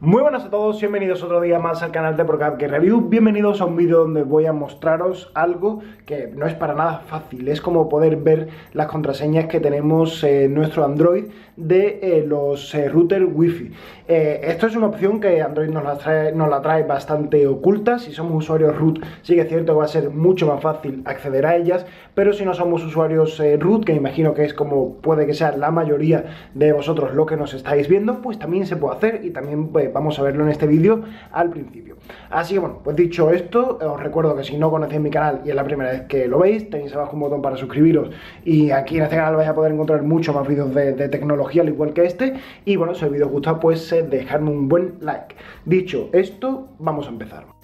Muy buenas a todos, bienvenidos otro día más al canal de Procap que Review, bienvenidos a un vídeo donde voy a mostraros algo que no es para nada fácil, es como poder ver las contraseñas que tenemos en nuestro Android de eh, los eh, routers Wi-Fi. Eh, esto es una opción que Android nos la, trae, nos la trae bastante oculta, si somos usuarios root sí que es cierto que va a ser mucho más fácil acceder a ellas, pero si no somos usuarios root, que imagino que es como puede que sea la mayoría de vosotros lo que nos estáis viendo, pues también se puede hacer y también... puede vamos a verlo en este vídeo al principio. Así que bueno, pues dicho esto, os recuerdo que si no conocéis mi canal y es la primera vez que lo veis, tenéis abajo un botón para suscribiros y aquí en este canal vais a poder encontrar muchos más vídeos de, de, tecnología al igual que este. Y bueno, si el vídeo os gusta, pues eh, dejadme un buen like. Dicho esto, vamos a empezar.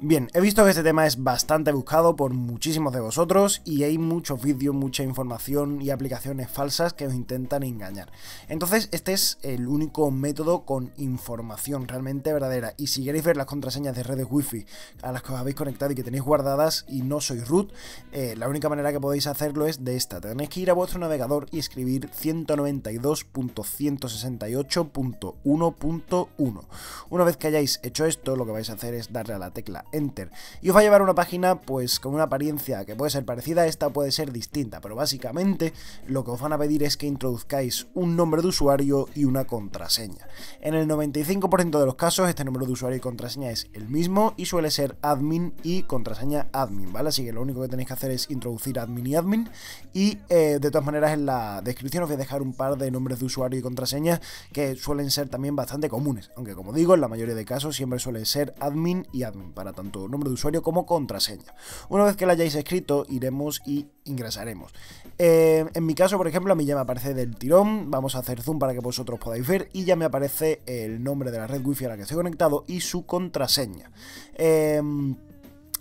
Bien, he visto que este tema es bastante buscado por muchísimos de vosotros y hay muchos vídeos, mucha información y aplicaciones falsas que os intentan engañar. Entonces, este es el único método con información realmente verdadera. Y si queréis ver las contraseñas de redes wifi a las que os habéis conectado y que tenéis guardadas y no sois root, eh, la única manera que podéis hacerlo es de esta. Tenéis que ir a vuestro navegador y escribir 192.168.1.1. Una vez que hayáis hecho esto, lo que vais a hacer es darle a la tecla Enter. Y os va a llevar una página pues con una apariencia que puede ser parecida a esta, puede ser distinta, pero básicamente lo que os van a pedir es que introduzcáis un nombre de usuario y una contraseña. En el 95% de los casos este nombre de usuario y contraseña es el mismo y suele ser admin y contraseña admin, ¿vale? Así que lo único que tenéis que hacer es introducir admin y admin y eh, de todas maneras en la descripción os voy a dejar un par de nombres de usuario y contraseña que suelen ser también bastante comunes, aunque como digo en la mayoría de casos siempre suele ser admin y admin para tanto nombre de usuario como contraseña. Una vez que la hayáis escrito, iremos y ingresaremos. Eh, en mi caso, por ejemplo, a mí ya me aparece del tirón, vamos a hacer zoom para que vosotros podáis ver y ya me aparece el nombre de la red wifi a la que estoy conectado y su contraseña. Em,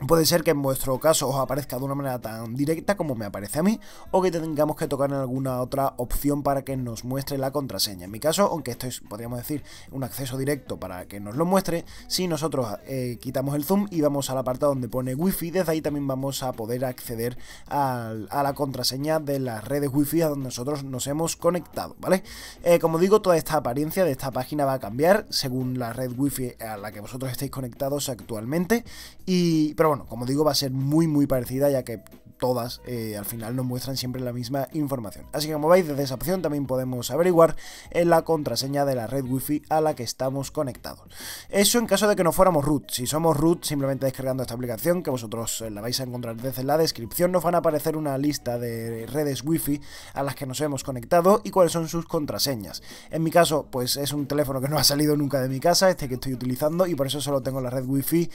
Puede ser que en vuestro caso os aparezca de una manera tan directa como me aparece a mí, o que tengamos que tocar en alguna otra opción para que nos muestre la contraseña. En mi caso, aunque esto es, podríamos decir, un acceso directo para que nos lo muestre, si nosotros eh, quitamos el zoom y vamos a la donde pone wifi, desde ahí también vamos a poder acceder a, la contraseña de las redes wifi a donde nosotros nos hemos conectado, ¿vale? Eh, como digo, toda esta apariencia de esta página va a cambiar según la red wifi a la que vosotros estéis conectados actualmente, y... Pero bueno, como digo, va a ser muy, muy parecida, ya que todas eh, al final nos muestran siempre la misma información. Así que como veis desde esa opción también podemos averiguar eh, la contraseña de la red wifi a la que estamos conectados. Eso en caso de que no fuéramos root. Si somos root simplemente descargando esta aplicación que vosotros eh, la vais a encontrar desde la descripción nos van a aparecer una lista de redes wifi a las que nos hemos conectado y cuáles son sus contraseñas. En mi caso pues es un teléfono que no ha salido nunca de mi casa, este que estoy utilizando y por eso solo tengo la red wifi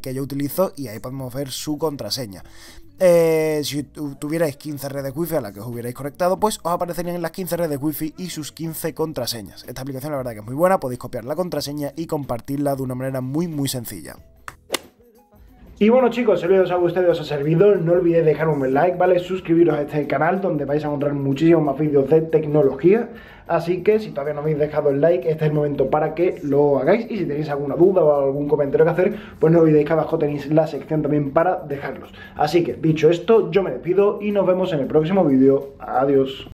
que yo utilizo y ahí podemos ver su contraseña. Eh, si tuvierais 15 redes wifi a las que os hubierais conectado, pues os aparecerían las 15 redes wifi y sus 15 contraseñas. Esta aplicación la verdad que es muy buena, podéis copiar la contraseña y compartirla de una manera muy muy sencilla. Y bueno chicos, si el video os ha gustado os ha servido, no olvidéis dejar un like, ¿vale? Suscribiros a este canal donde vais a encontrar muchísimos más vídeos de tecnología. Así que si todavía no habéis dejado el like, este es el momento para que lo hagáis. Y si tenéis alguna duda o algún comentario que hacer, pues no olvidéis que abajo tenéis la sección también para dejarlos. Así que dicho esto, yo me despido y nos vemos en el próximo vídeo. Adiós.